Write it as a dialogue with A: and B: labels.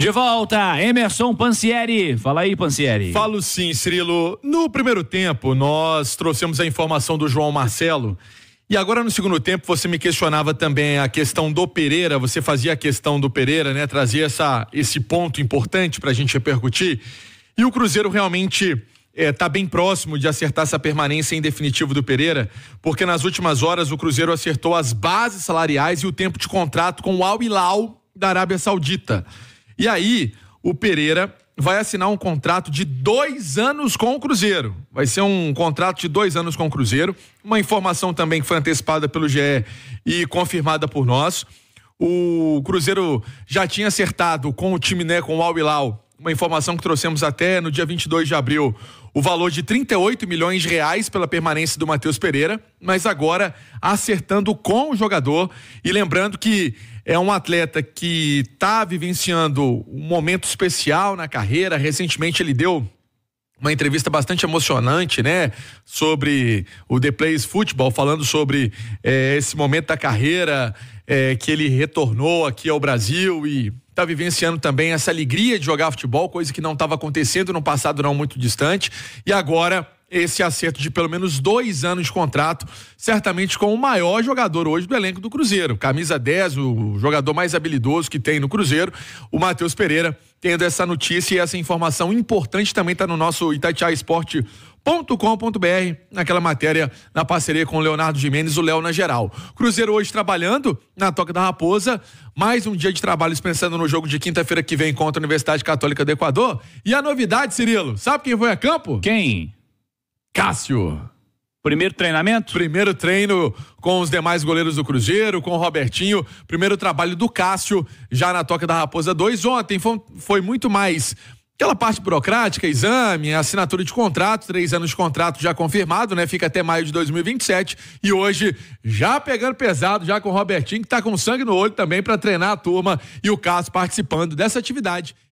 A: De volta, Emerson Pancieri. Fala aí, Pancieri. Falo sim, Cirilo. No primeiro tempo, nós trouxemos a informação do João Marcelo. E agora no segundo tempo, você me questionava também a questão do Pereira. Você fazia a questão do Pereira, né? Trazia essa, esse ponto importante para a gente repercutir. E o Cruzeiro realmente está é, tá bem próximo de acertar essa permanência em definitivo do Pereira, porque nas últimas horas o Cruzeiro acertou as bases salariais e o tempo de contrato com o Al Hilal da Arábia Saudita. E aí, o Pereira vai assinar um contrato de dois anos com o Cruzeiro. Vai ser um contrato de dois anos com o Cruzeiro. Uma informação também que foi antecipada pelo GE e confirmada por nós. O Cruzeiro já tinha acertado com o time, né, com o Al Hilal, uma informação que trouxemos até no dia 22 de abril, o valor de 38 milhões de reais pela permanência do Matheus Pereira, mas agora acertando com o jogador e lembrando que é um atleta que está vivenciando um momento especial na carreira. Recentemente ele deu uma entrevista bastante emocionante, né? Sobre o The Plays Football, falando sobre eh, esse momento da carreira eh, que ele retornou aqui ao Brasil e está vivenciando também essa alegria de jogar futebol, coisa que não estava acontecendo no passado não muito distante. E agora esse acerto de pelo menos dois anos de contrato, certamente com o maior jogador hoje do elenco do Cruzeiro. Camisa 10, o jogador mais habilidoso que tem no Cruzeiro, o Matheus Pereira, tendo essa notícia e essa informação importante também está no nosso Itatiaia Esporte.com com.br naquela matéria na parceria com o Leonardo Jimenez, o Léo na geral. Cruzeiro hoje trabalhando na Toca da Raposa, mais um dia de trabalho pensando no jogo de quinta-feira que vem contra a Universidade Católica do Equador. E a novidade, Cirilo, sabe quem foi a campo? Quem? Cássio. Primeiro treinamento? Primeiro treino com os demais goleiros do Cruzeiro, com o Robertinho. Primeiro trabalho do Cássio, já na Toca da Raposa 2. Ontem foi muito mais Aquela parte burocrática, exame, assinatura de contrato, três anos de contrato já confirmado, né? Fica até maio de 2027. E hoje, já pegando pesado, já com o Robertinho, que está com sangue no olho também para treinar a turma e o Cássio participando dessa atividade